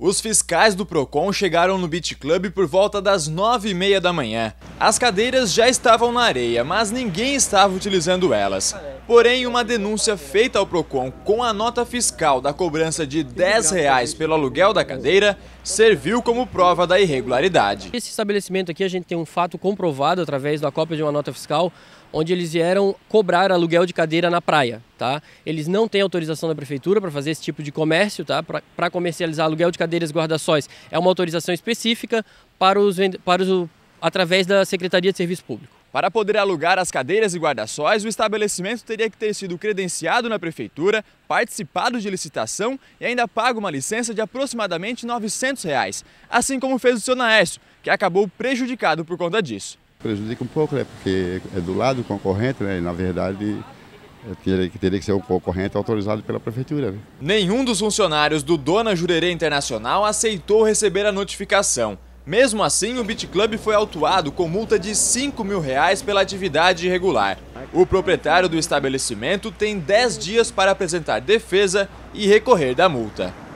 Os fiscais do Procon chegaram no Beach Club por volta das 9h30 da manhã. As cadeiras já estavam na areia, mas ninguém estava utilizando elas. Porém, uma denúncia feita ao Procon com a nota fiscal da cobrança de 10 reais pelo aluguel da cadeira serviu como prova da irregularidade. Esse estabelecimento aqui a gente tem um fato comprovado através da cópia de uma nota fiscal, onde eles vieram cobrar aluguel de cadeira na praia, tá? Eles não têm autorização da prefeitura para fazer esse tipo de comércio, tá? Para comercializar aluguel de cadeiras guarda-sóis é uma autorização específica para os para os através da Secretaria de Serviço Público. Para poder alugar as cadeiras e guarda-sóis, o estabelecimento teria que ter sido credenciado na prefeitura, participado de licitação e ainda pago uma licença de aproximadamente R$ 900, reais, assim como fez o seu Naércio, que acabou prejudicado por conta disso. Prejudica um pouco, né, porque é do lado do concorrente, né, e na verdade é, teria, teria que ser um concorrente autorizado pela prefeitura. Né? Nenhum dos funcionários do Dona Jurerê Internacional aceitou receber a notificação. Mesmo assim, o Beat Club foi autuado com multa de 5 mil reais pela atividade irregular. O proprietário do estabelecimento tem 10 dias para apresentar defesa e recorrer da multa.